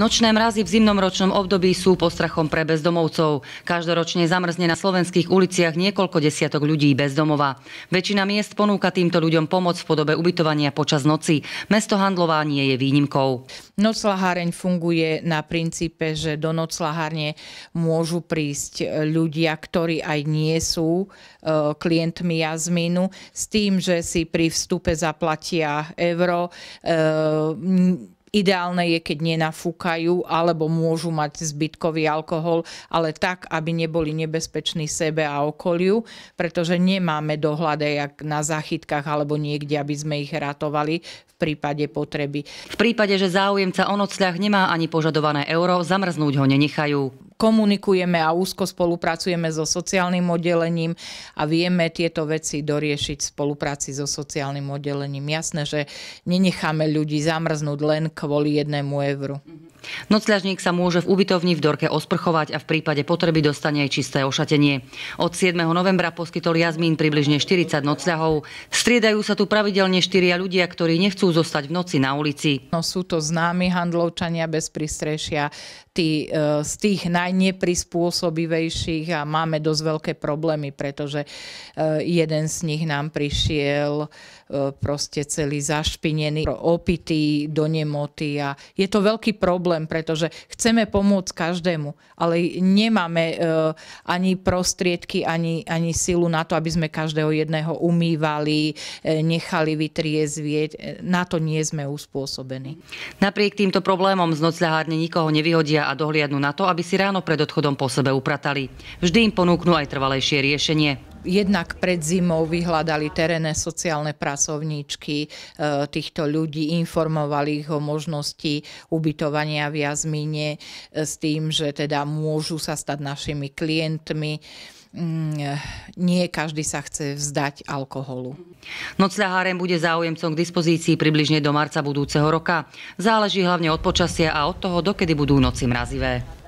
Nočné mrazy v zimnom ročnom období sú postrachom pre bezdomovcov. Každoročne zamrzne na slovenských uliciach niekoľko desiatok ľudí bez domova. Väčšina miest ponúka týmto ľuďom pomoc v podobe ubytovania počas noci. Mesto Handlová nie je výnimkou. Noclaháreň funguje na princípe, že do noclahárne môžu prísť e, ľudia, ktorí aj nie sú e, klientmi jazmínu, s tým, že si pri vstupe zaplatia euro. E, Ideálne je, keď nenafúkajú alebo môžu mať zbytkový alkohol, ale tak, aby neboli nebezpeční sebe a okoliu, pretože nemáme dohľade jak na záchytkách alebo niekde, aby sme ich ratovali v prípade potreby. V prípade, že záujemca o nocľah nemá ani požadované euro, zamrznúť ho nenechajú komunikujeme a úzko spolupracujeme so sociálnym oddelením a vieme tieto veci doriešiť v spolupráci so sociálnym oddelením. Jasné, že nenecháme ľudí zamrznúť len kvôli jednému evru. Mm-hmm. Nocľažník sa môže v ubytovni v Dorke osprchovať a v prípade potreby dostane aj čisté ošatenie. Od 7. novembra poskytol Jazmín približne 40 nocľahov. Striedajú sa tu pravidelne štyria ľudia, ktorí nechcú zostať v noci na ulici. No, sú to známi handlovčania bez pristrešia, tí, e, z tých najneprispôsobivejších a máme dosť veľké problémy, pretože e, jeden z nich nám prišiel e, proste celý zašpinený, opitý do nemoty a je to veľký problém problém, pretože chceme pomôcť každému, ale nemáme e, ani prostriedky, ani, ani silu na to, aby sme každého jedného umývali, e, nechali vytriezvieť. E, na to nie sme uspôsobení. Napriek týmto problémom z nocľahárne nikoho nevyhodia a dohliadnú na to, aby si ráno pred odchodom po sebe upratali. Vždy im ponúknú aj trvalejšie riešenie jednak pred zimou vyhľadali terénne sociálne pracovníčky e, týchto ľudí, informovali ich o možnosti ubytovania v jazmine e, s tým, že teda môžu sa stať našimi klientmi mm, e, nie každý sa chce vzdať alkoholu. Noc Hárem bude záujemcom k dispozícii približne do marca budúceho roka. Záleží hlavne od počasia a od toho, dokedy budú noci mrazivé.